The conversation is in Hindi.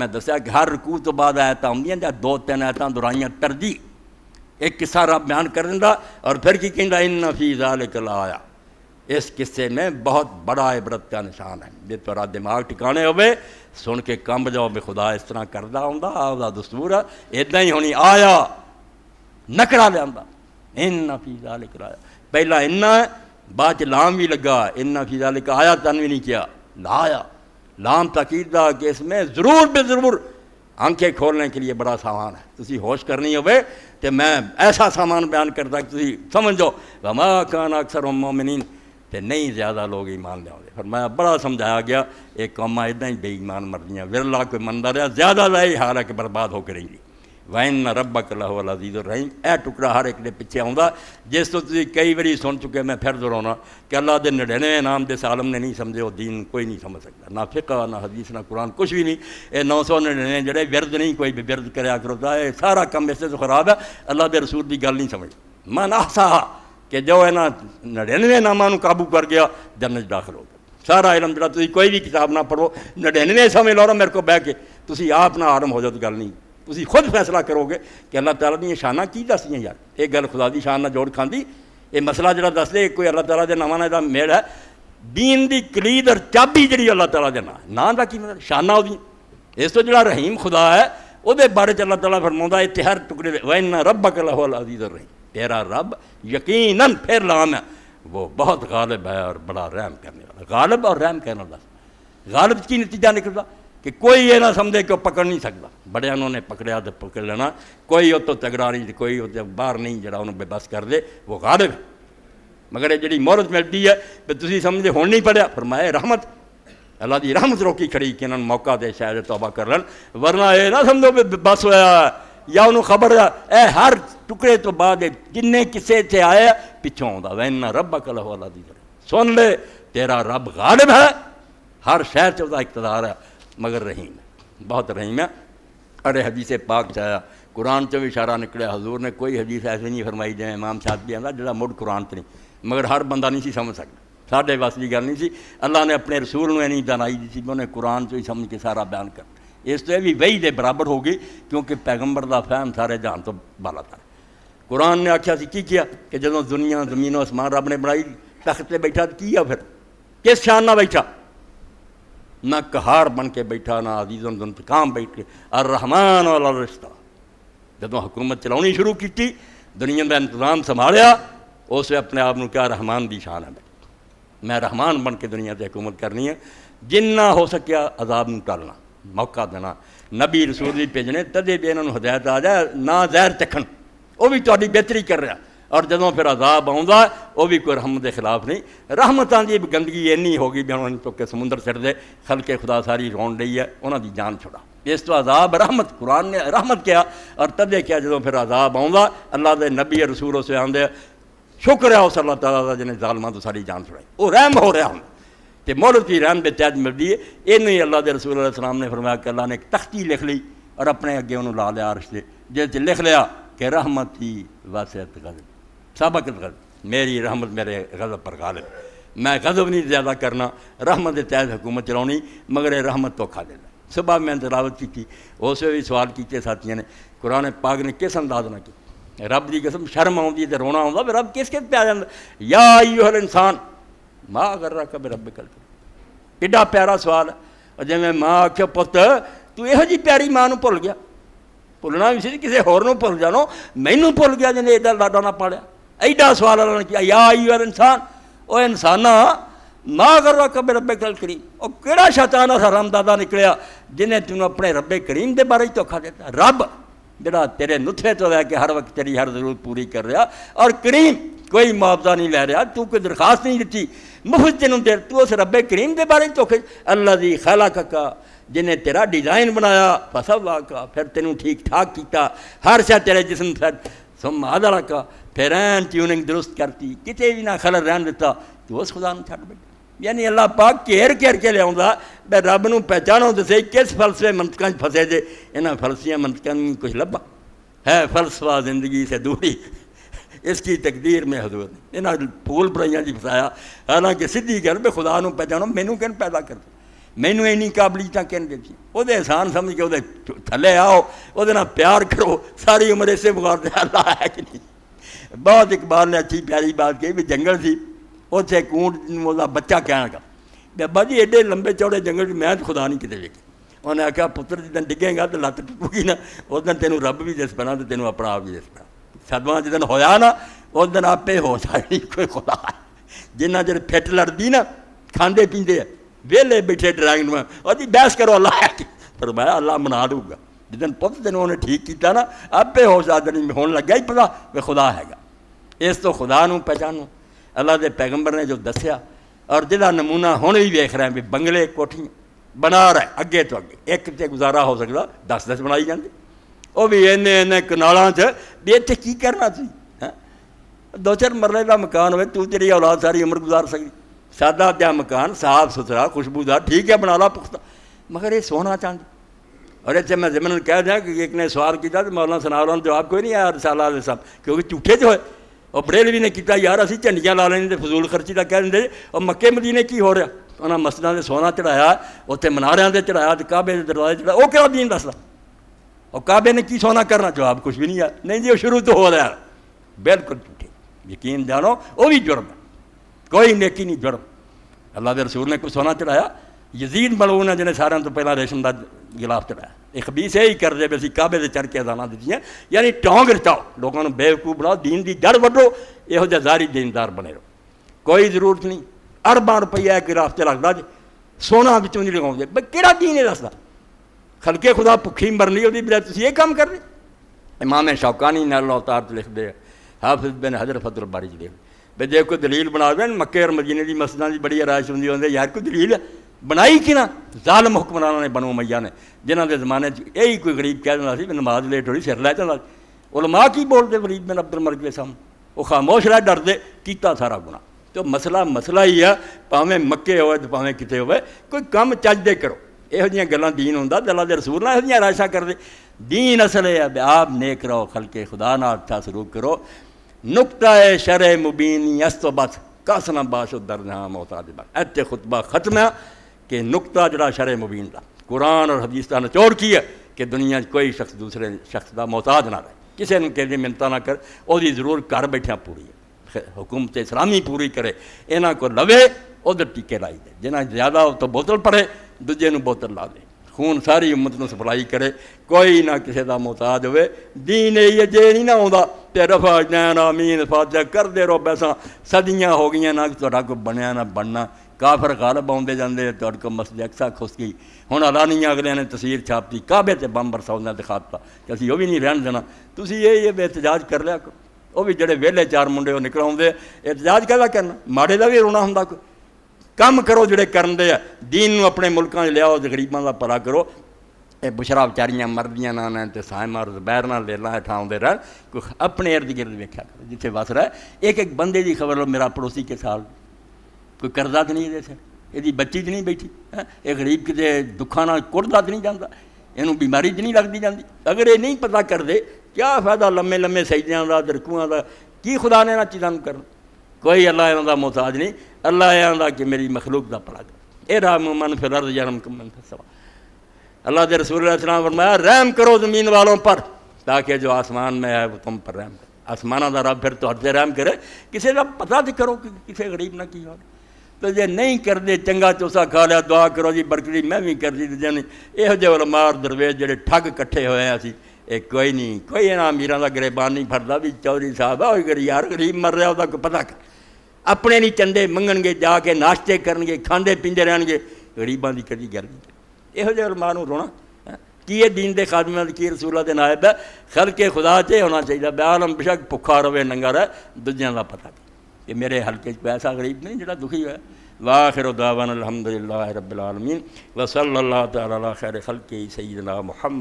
मैं दसा हर ਹਰ तो ਤੋਂ ਬਾਅਦ ਆਇਤਾਂ ਹੁੰਦੀਆਂ दो तीन आयत ਆਇਤਾਂ ਦੁਰਾਈਆਂ एक किस्सा रब बयान कर दिता और फिर की कहता इन कला आया इस किस्से में बहुत बड़ा इबरत का निशान है जे तुरा दिमाग टिकाने हो सुन के कंब जाओ भी खुदा इस तरह करता हूँ आपका दस्तूर है इदा ही होनी आया नकड़ा लिया इन फीजा कराया पहला इन्ना बाद लाम भी लगा इन्ना फीजा आया तन भी नहीं किया आया लाम तकीदा के इसमें ज़रूर बे ज़रूर आंखें खोलने के लिए बड़ा सामान है तुम होश करनी हो तो मैं ऐसा सामान बयान करता कि समझो वमा कान अक्सर मोमिन तो नहीं ज़्यादा लोग ईमान लिया फिर मैं बड़ा समझाया गया एक कौमा इदा ही बेईमान मरदियाँ विरला कोई मंदा रहा ज़्यादा लाई ही बर्बाद होकर रहेंगी वैन न रबक लहो लजीज रही यह टुकड़ा हर एक ने पिछे आ जिस तो तुम कई बार सुन चुके मैं फिर दोहरा कि अल्लाह के नड़िनवे नाम दिस आलम ने नहीं समझे दीन कोई नहीं समझ सकता ना फिका ना हदीस ना कुरान कुछ भी नहीं यह नौ सौ नड़िनवे जड़े बिरद नहीं कोई भी बिरद कराया करोता तो, है सारा कम इसे तो खराब है अल्लाह के रसूल की गल नहीं समझ मन आसा कि जो इन्ह नड़िनवे नामों काबू कर गया जन्न दाखिल हो गया सारा इलम जरा कोई भी किताब ना पढ़ो नड़िनवे समय लो मेरे को बह के तुम आप ना आरम हो जाओ तो गल नहीं ਤੁਸੀਂ ਖੁਦ ਫੈਸਲਾ ਕਰੋਗੇ ਕਿ ਅੱਲਾਹ ਤਾਲਾ ਦੀਆਂ ਸ਼ਾਨਾਂ ਕੀ ਦੱਸਦੀਆਂ ਯਾਰ ਇਹ ਗੱਲ ਖੁਦਾ ਦੀ ਸ਼ਾਨ ਨਾਲ ਜੋੜ ਖਾਂਦੀ ਇਹ ਮਸਲਾ ਜਿਹੜਾ ਦੱਸਦੇ ਕੋਈ ਅੱਲਾਹ ਤਾਲਾ ਦੇ ਨਾਮਾਂ ਨਾਲ ਇਹਦਾ ਮੇਲ ਹੈ ਦੀਨ ਦੀ ਕਲੀਦ ਔਰ ਚਾਬੀ ਜਿਹੜੀ ਅੱਲਾਹ ਤਾਲਾ ਦੇ ਨਾਂ ਨਾਂ ਦਾ ਕੀ ਮਤਲਬ ਸ਼ਾਨਾ ਉਹਦੀ ਇਸ ਤੋਂ ਜਿਹੜਾ ਰਹੀਮ ਖੁਦਾ ਹੈ ਉਹਦੇ ਬਾਰੇ ਚ ਅੱਲਾਹ ਤਾਲਾ ਫਰਮਾਉਂਦਾ ਇੱਥੇ ਹਰ ਟੁਕੜੇ ਦੇ ਵੈਨ ਰੱਬਕ ਲਹੁਲ ਅਜ਼ੀਜ਼ੁਰ ਰਹੀਮ ਤੇਰਾ ਰੱਬ ਯਕੀਨਨ ਫਿਰ ਲਾਮ ਹੈ वो बहुत गालिब है और बड़ा रहम करने वाला गालिब और रहम कहने वाला गालिब की नतीजा निकलता कि कोई ये ना समझे कि पकड़ नहीं सकता बड़े उन्होंने पकड़िया तो पकड़ लेना कोई उतो तगड़ा नहीं कोई उस बहर नहीं जरा उन्होंने बेबस कर दे वो गालिब मगर जी मोहरत मिलती है भी तुम समझे हूँ नहीं पढ़िया फरमाया रहमत अल्लाह की रहमत रोकी खड़ी कि इन्होंने मौका दे शायद तौबा कर लन वरना ये ना समझो भी बस होया या उन्होंने खबर है हर टुकड़े तो बाद जिन्ने किसे से आया पिछों आता वह इन्ना रब अकल हो अल्लाह सुन ले तेरा रब गालिब है हर शहर से उसका इकतदार है मगर रहीम बहुत रहीम है अरे हदीस पाक से कुरान चो भी इशारा निकलिया हजूर ने कोई हदीस ऐसी नहीं फरमाई जैसे इमाम साहब भी आता जो मुड़ कुरान नहीं मगर हर बंदा नहीं सी समझ सकता साढ़े बस की गल नहीं सी अल्लाह ने अपने रसूल में नहीं दानाई दी थी उन्हें कुरान चो ही समझ के सारा बयान कर इस तो यह भी वही दे बराबर हो गई क्योंकि पैगंबर का फैम सारे जान तो बाला था कुरान ने आख्या से की किया कि जो दुनिया जमीनों आसमान रब ने बनाई तख्त बैठा तो की फिर किस शान ना बैठा ना कहार बन के बैठा ना अजीजन काम बैठ के अर रहमान वाला रिश्ता जो हुकूमत चलानी शुरू की दुनिया का इंतजाम संभालिया उस अपने आप में क्या रहमान की शान है मैं रहमान बन के दुनिया से हुकूमत करनी है जिन्ना हो सकिया अजाब में टालना मौका देना नबी रसूल भी भेजने तदे भी इन्हों हदायत आ जाए ना जहर चखन वह भी थोड़ी बेहतरी कर रहा और जदों फिर अजाब आता वह भी कोई रहमत के खिलाफ नहीं रहमत की गंदगी इन्नी हो गई बिना चुके समुद्र दे खलके खुदा सारी रोन रही है उन्होंने जान छुड़ा इस तो अजाब रहमत कुरान ने रहमत किया और तदे क्या जो फिर अजाब आता अल्लाह के नबी रसूल उस आदि शुक्र है उस अल्लाह तला जिन्हें जालमान तो सारी जान छुड़ाई वो रहम हो रहा हूँ तो मुहलत की रहम बेत्याज मिलती है इन ही अल्लाह के रसूल सलाम ने फरमाया कि अल्लाह ने एक तख्ती लिख ली और अपने अगे उन्होंने ला लिया रिश्ते जिस लिख लिया कि रहमत ही वास गजब सबक मेरी रहमत मेरे गज़ब पर गालिब मैं गज़ब नहीं ज़्यादा करना रहमत के तहत हुकूमत चलानी मगर रहमत तो खा देना सुबह मैं तलावत की थी उस भी सवाल किए साथियों ने कुरान पाक ने किस अंदाज ना की रब की कसम शर्म आती तो रोना आता रब किस किस प्या जाता या हर इंसान माँ कर रख कभी रब कल एडा प्यारा सवाल है जिमें माँ आख्या पुत तू यह जी प्यारी माँ को भुल गया भुलना भी सी किसी होर भुल जानो मैनू भुल गया जिन्हें एडा लाडा ना पालिया ऐडा सवाल उन्होंने किया या यूर इंसान वह इंसाना ना करो कबे रबे कल करीम और केड़ा शैतान सा रामदादा निकलिया जिन्हें तेन अपने रबे करीम तो के बारे धोखा देता रब जरा तेरे नुथे तो लैके हर वक्त तेरी हर जरूरत पूरी कर रहा और करीम कोई मुआवजा नहीं लै रहा तू कोई दरखास्त नहीं दी मुफ्त तेन दे तू उस रबे करीम के बारे धोखे अल्लाह जी खैला कका जिन्हें तेरा डिजाइन बनाया फसल वाका फिर तेन ठीक ठाक किया हर शायद तेरे जिसम फिर सुम आदला का पेरेंट यूनिंग दुरुस्त करती कि भी ना खलर रहन दिता तो उस खुदा छड़ बैठे यानी अल्लाह पाक घेर घेर के लिया मैं रब न पहचानो तो सही किस फलसफे मंतकों फसे जे इन्होंने फलसिया मंतकों कुछ लभा है फलसफा जिंदगी से दूरी इसकी तकदीर में हजूर ने इन्हें फूल बुराइया जी फसाया हालांकि सीधी गल भी खुदा न पहचानो मैनू किन पैदा कर मैनू इन्नी काबलियत किन दी वो एहसान समझ के वो थले आओ वो प्यार करो सारी उम्र इसे बुखार अल्लाह है कि नहीं ਬਹੁਤ ਇਕਬਾਲ ਨੇ ਅੱਛੀ ਪਿਆਰੀ ਬਾਤ ਕਹੀ ਵੀ ਜੰਗਲ ਸੀ ਉੱਥੇ ਕੂੜ ਉਹਦਾ ਬੱਚਾ ਕਹਿਣ ਦਾ ਬੱਬਾ ਜੀ ਐਡੇ ਲੰਬੇ ਚੌੜੇ ਜੰਗਲ 'ਚ ਮੈਂ ਖੁਦਾ ਨਹੀਂ ਕਿਤੇ ਵੇਖੀ ਉਹਨੇ ਆਖਿਆ ਪੁੱਤਰ ਜਿੱਦਣ ਡਿੱਗੇਗਾ ਤੇ ਲੱਤ ਟੁੱਟੂਗੀ ਨਾ ਉਸ ਦਿਨ ਤੈਨੂੰ ਰੱਬ ਵੀ ਦਿਸ ਪੈਣਾ ਤੇ ਤੈਨੂੰ ਆਪਣਾ ਆਪ ਵੀ ਦਿਸ ਪੈਣਾ ਸਦਵਾ ਜਿੱਦਣ ਹੋਇਆ ਨਾ ਉਸ ਦਿਨ ਆਪੇ ਹੋ ਸਕਦੀ ਕੋਈ ਖੁਦਾ ਜਿੰਨਾ ਚਿਰ ਫਿੱਟ ਲੜਦੀ ਨਾ ਖਾਂਦੇ ਪੀਂਦੇ ਆ ਵਿਹਲੇ ਬਿਠੇ ਡਰਾਈਂਗ ਨੂੰ ਉਹਦੀ ਬਹਿਸ ਕਰੋ ਅੱਲਾ ਕੀ ਪਰ ਮੈਂ ਅੱਲਾ ਮਨਾ ਦੂਗਾ ਜਿੱਦਨ ਪੁੱਤ ਤੈਨੂੰ ਉਹਨੇ ਠੀਕ ਕੀਤਾ ਨਾ ਆਪੇ ਹੋ ਸਕਦਾ ਨਹੀਂ ਹੋਣ ਲੱਗਾ ਹੀ ਪਤਾ ਵੀ ਖੁਦਾ ਹੈਗਾ ਇਸ ਤੋਂ ਖੁਦਾ ਨੂੰ ਪਛਾਣੋ ਅੱਲਾ ਦੇ ਪੈਗੰਬਰ ਨੇ ਜੋ ਦੱਸਿਆ ਔਰ ਜਿਹਦਾ ਨਮੂਨਾ ਹੁਣ ਹੀ ਵੇਖ ਰਹੇ ਵੀ ਬੰਗਲੇ ਕੋਠੀਆਂ ਬਣਾ ਰਹੇ ਅੱਗੇ ਤੋਂ ਅੱਗੇ ਇੱਕ ਤੇ ਗੁਜ਼ਾਰਾ ਹੋ ਸਕਦਾ 10-10 ਬਣਾਈ ਜਾਂਦੇ ਉਹ ਵੀ ਇਹਨੇ ਇਹਨੇ ਕਨਾਲਾਂ 'ਚ ਵੀ ਇੱਥੇ ਕੀ ਕਰਨਾ ਸੀ ਦੋ ਚਾਰ ਮਰਲੇ ਦਾ ਮਕਾਨ ਹੋਵੇ ਤੂੰ ਤੇਰੀ ਔਲਾਦ ਸਾਰੀ ਉਮਰ ਗੁਜ਼ਾਰ ਸਕਦੀ ਸਾਦਾ ਜਿਹਾ ਮਕਾਨ ਸਾਫ਼ ਸੁਥਰਾ ਖੁਸ਼ਬੂਦਾਰ ਠੀਕ ਹੈ ਬਣਾ ਲਾ ਪੁਖਤਾ मगर ये सोना चांदी और अच्छा मैं जमन कह दिया कि एक ने सवाल किया तो मौलाना सनाउल्ला जवाब कोई नहीं आया साल साहब क्योंकि झूठे जो है ਔਰ ਬਰੇਲਵੀ ਨੇ ਕੀਤਾ ਯਾਰ ਅਸੀਂ ਝੰਡੀਆਂ ਲਾ ਲੈਂਦੇ ਤੇ ਫਜ਼ੂਲ ਖਰਚੀ ਦਾ ਕਹਿ ਦਿੰਦੇ ਔਰ ਮੱਕੇ ਮਦੀਨੇ ਕੀ ਹੋ ਰਿਹਾ ਉਹਨਾਂ ਮਸਜਿਦਾਂ ਦੇ ਸੋਨਾ ਚੜਾਇਆ ਉੱਥੇ ਮਨਾਰਿਆਂ ਦੇ ਚੜਾਇਆ ਤੇ ਕਾਬੇ ਦੇ ਦਰਵਾਜ਼ੇ ਚੜਾਇਆ ਉਹ ਕਿਹੜਾ ਦੀਨ ਦੱਸਦਾ और काबे ने की सोना करना जवाब कुछ भी नहीं आया नहीं जी वो शुरू तो हो रहा है बिल्कुल झूठे यकीन जानो वो भी जुर्म है कोई नेकी नहीं जुर्म अल्लाह के रसूल ने कुछ सोना चढ़ाया यजीद मलून है जिन्हें सारे तो पहला रेशम का गिलाफ चढ़ाया एक बीस यही कर रहे भी अभी से चढ़ के दाना दीजिए यानी टोंग रचाओ लोगों को बेवकूफ बनाओ दीन की जड़ वढ़ो योजे जारी दीनदार बने रहो कोई जरूरत नहीं अरबा रुपया गिराफ से लगता जी सोना बच्चों नहीं लगा भाई किन ये दसदा खलके खुदा भुखी मरनी होती बिना तुम ये काम कर रहे इमाम नहीं नैलो अवतार लिखते हाफिज बिन हजर फतुल बारी जी देख बे जे कोई दलील बना दे मक्के और मदीने की मसलों की बड़ी आराश होंगी यार कोई दलील है बनाई कि ना जालम हुक्मराना ने बनो मैया ने जिन्हों के जमाने यही कोई गरीब कह देना नमाज लेट हो रही सिर लै चला उलमा की बोलते गरीब मैंने अब्दुल मर गए सामने वो खामोश रहा डरते किता सारा गुना तो मसला मसला ही है भावें मक्के हो भावें कित हो कोई कम चजदे करो यहोजी गलों दीन हों दला के रसूल ना यह राशा करते दीन असल है आप नेक रहो खलके खुदा ना अच्छा शुरू करो नुकता है शरे मुबीन अस्तो बस कस ना बाश उदर नहा मोहताज बस ए खुतबा खत्म है कि नुकता जोड़ा शर मुबीन का कुरान और हदीस का नचोड़ की है कि दुनिया कोई शख्स दूसरे शख्स का मोहताज ना रहे किसी ने कहने मिन्नत ना कर और जरूर घर बैठिया पूरी है हुकूमत इस्लामी पूरी करे इन्हों को लवे उधर टीके लाई दे जिन्हें ज़्यादा उतो बोतल पड़े दूजे बोतल ला दे खून सारी उम्मत में सप्लाई करे कोई ना किसी का मोहताज हो दीन यही है जे नहीं ना आता तो रफा जैन आमीन फाजा दे रो पैसा सदियाँ हो गई ना तो बनया ना बनना ਕਾਫਰ ਗਾਲਬ ਆਉਂਦੇ ਜਾਂਦੇ ਤੁਹਾਡੇ ਕੋ ਮਸਜਿਦ ਅਕਸਾ ਖੁਸ ਗਈ ਹੁਣ ਅਲਾਨੀਆਂ ਅਗਲਿਆਂ ਨੇ ਤਸਵੀਰ ਛਾਪਤੀ ਕਾਬੇ ਤੇ ਬੰਬ ਬਰਸਾਉਂਦਾ ਦਿਖਾਤਾ ਕਿ ਅਸੀਂ ਉਹ ਵੀ ਨਹੀਂ ਰਹਿਣ ਦੇਣਾ ਤੁਸੀਂ ਇਹ ਇਹ ਇਤਜਾਜ ਕਰ ਲਿਆ ਉਹ ਵੀ ਜਿਹੜੇ ਵਿਹਲੇ ਚਾਰ ਮੁੰਡੇ ਉਹ ਨਿਕਲ ਇਤਜਾਜ ਕਾਹਦਾ ਕਰਨਾ ਮਾੜੇ ਦਾ ਵੀ ਰੋਣਾ ਹੁੰਦਾ ਕੋਈ ਕੰਮ ਕਰੋ ਜਿਹੜੇ ਕਰਨਦੇ ਆ دین ਨੂੰ ਆਪਣੇ ਮੁਲਕਾਂ 'ਚ ਲਿਆਓ ਤੇ ਗਰੀਬਾਂ ਦਾ ਭਲਾ ਕਰੋ ਇਹ ਬੁਸ਼ਰਾ ਵਿਚਾਰੀਆਂ ਮਰਦੀਆਂ ਨਾ ਨਾ ਤੇ ਸਾਇਮਾ ਜ਼ਬੈਰ ਨਾਲ ਲੈਲਾ ਹਟਾਉਂਦੇ ਰਹਿਣ ਕੋਈ ਆਪਣੇ ਅਰਦ ਗਿਰਦ ਵੇਖਿਆ ਕਰੋ ਜਿੱਥੇ ਵਸ ਰਿਹਾ ਇੱਕ ਇੱਕ ਬੰਦੇ ਦੀ ਖਬਰ ਲੋ ਮੇਰਾ ਪੜੋਸੀ ਕੇ ਸਾਲ कोई करदा तो नहीं इसे यदि बच्ची तो नहीं बैठी है ये गरीब कि दुखा ना कुड़ता तो नहीं जाता इनू बीमारी तो नहीं लगती जाती अगर ये नहीं पता करते क्या फायदा लम्बे लम्बे सईदियों का दरकुआ का की खुदा ने इन चीज़ों को कोई अल्लाह इन्हों का मोहताज नहीं अल्लाह इन्हों का कि मेरी मखलूक का पला कर यह राम मन फिर अर्द जन्म सवा अल्लाह के रसूल फरमाया रहम करो जमीन वालों पर ताकि जो आसमान में है वो तुम पर रहम करे आसमाना का रब फिर तो रहम करे किसी का पता तो करो कि किसी गरीब ना की हो ਤੇ ਜੇ ਨਹੀਂ ਕਰਦੇ ਚੰਗਾ ਚੋਸਾ ਖਾ ਲਿਆ ਦੁਆ ਕਰੋ ਜੀ ਬਰਕਰੀ ਮੈਂ ਵੀ ਕਰਦੀ ਤੇ ਜਾਨੀ ਇਹੋ ਜਿਹੇ ਉਲਮਾਰ ਦਰਵੇਸ਼ ਜਿਹੜੇ ਠੱਗ ਇਕੱਠੇ ਹੋਏ ਆ ਅਸੀਂ ਇਹ ਕੋਈ ਨਹੀਂ ਕੋਈ ਇਹਨਾਂ ਅਮੀਰਾਂ ਦਾ ਗਰੀਬਾਨ ਨਹੀਂ ਫਰਦਾ ਵੀ ਚੌਧਰੀ ਸਾਹਿਬ ਆ ਉਹ ਗਰੀ ਯਾਰ ਗਰੀਬ ਮਰ ਰਿਹਾ ਉਹਦਾ ਕੋਈ ਪਤਾ ਕਰ ਆਪਣੇ ਨਹੀਂ ਚੰਦੇ ਮੰਗਣਗੇ ਜਾ ਕੇ ਨਾਸ਼ਤੇ ਕਰਨਗੇ ਖਾਂਦੇ ਪੀਂਦੇ ਰਹਿਣਗੇ ਗਰੀਬਾਂ ਦੀ ਕਦੀ ਗੱਲ ਨਹੀਂ ਇਹੋ ਜਿਹੇ ਉਲਮਾਰ ਨੂੰ ਰੋਣਾ ਕੀ ਇਹ دین ਦੇ ਖਾਦਮਾਂ ਕੀ ਰਸੂਲਾਂ ਦੇ ਨਾਇਬ ਹੈ ਖਲਕੇ ਖੁਦਾ ਤੇ ਹੋਣਾ ਚਾਹੀਦਾ ਬਿਆਨ ਬਸ਼ੱਕ ਭੁੱਖਾ ਰਵੇ ਨੰਗਾ ਰਹਿ ਦੂਜਿਆਂ ਦਾ ਪਤਾ ये मेरे हल्के पैसा गरीब नहीं जरा दुखी है वाखिर दावन अलहमदिल्ला रबालमीन वसल तैर खल के सईदना महम्म